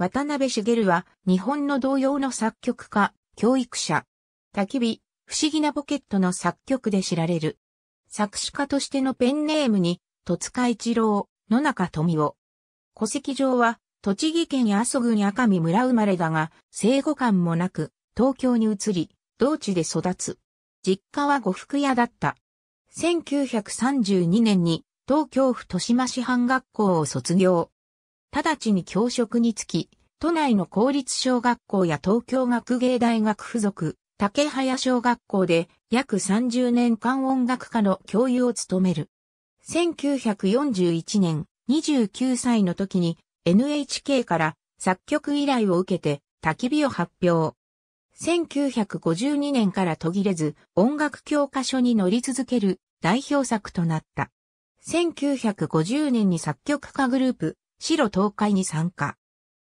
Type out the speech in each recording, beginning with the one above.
渡辺茂は日本の同様の作曲家、教育者、焚き火、不思議なポケットの作曲で知られる。作詞家としてのペンネームに、戸塚一郎、野中富夫。戸籍上は、栃木県阿蘇郡赤見村生まれだが、生後感もなく、東京に移り、同地で育つ。実家は呉服屋だった。1932年に東京府豊島市藩学校を卒業。直ちに教職につき、都内の公立小学校や東京学芸大学附属、竹早小学校で約30年間音楽科の教諭を務める。1941年29歳の時に NHK から作曲依頼を受けて焚き火を発表。1952年から途切れず音楽教科書に乗り続ける代表作となった。1950年に作曲家グループ白東海に参加。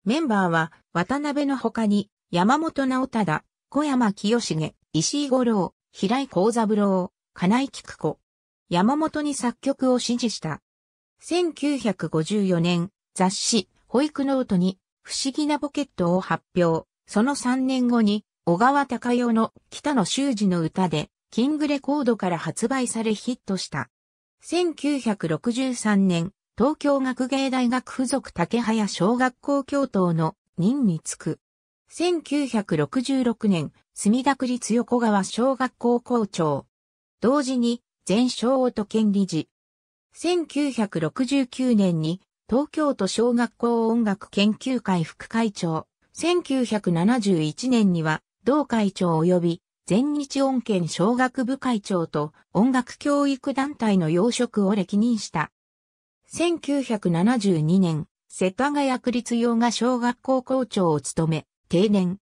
メンバーは渡辺の他に山本直忠、小山清重、石井五郎、平井幸三郎、金井菊子。山本に作曲を指示した。1954年、雑誌、保育ノートに、不思議なポケットを発表。その3年後に、小川隆代の北野修二の歌で、キングレコードから発売されヒットした。1963年、東京学芸大学附属竹早小学校教頭の任につく。1966年、墨田区立横川小学校校長。同時に、全小音県理事。1969年に、東京都小学校音楽研究会副会長。1971年には、同会長及び、全日音研小学部会長と音楽教育団体の要職を歴任した。1972年、世田谷区立洋賀小学校校長を務め、定年。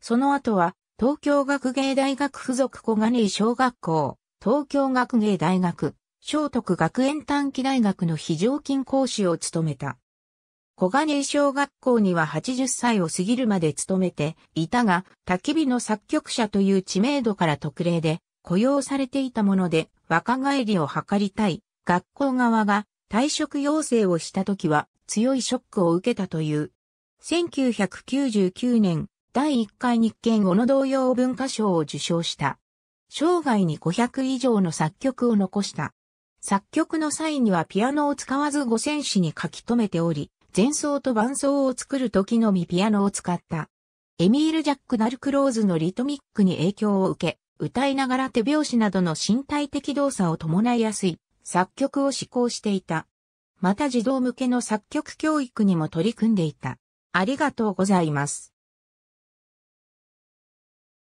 その後は、東京学芸大学附属小金井小学校、東京学芸大学、聖徳学園短期大学の非常勤講師を務めた。小金井小学校には80歳を過ぎるまで勤めていたが、焚き火の作曲者という知名度から特例で雇用されていたもので若返りを図りたい学校側が退職要請をした時は強いショックを受けたという。1999年、第1回日券小野同様文化賞を受賞した。生涯に500以上の作曲を残した。作曲の際にはピアノを使わず五線紙に書き留めており、前奏と伴奏を作る時のみピアノを使った。エミール・ジャック・ダルクローズのリトミックに影響を受け、歌いながら手拍子などの身体的動作を伴いやすい、作曲を志向していた。また児童向けの作曲教育にも取り組んでいた。ありがとうございます。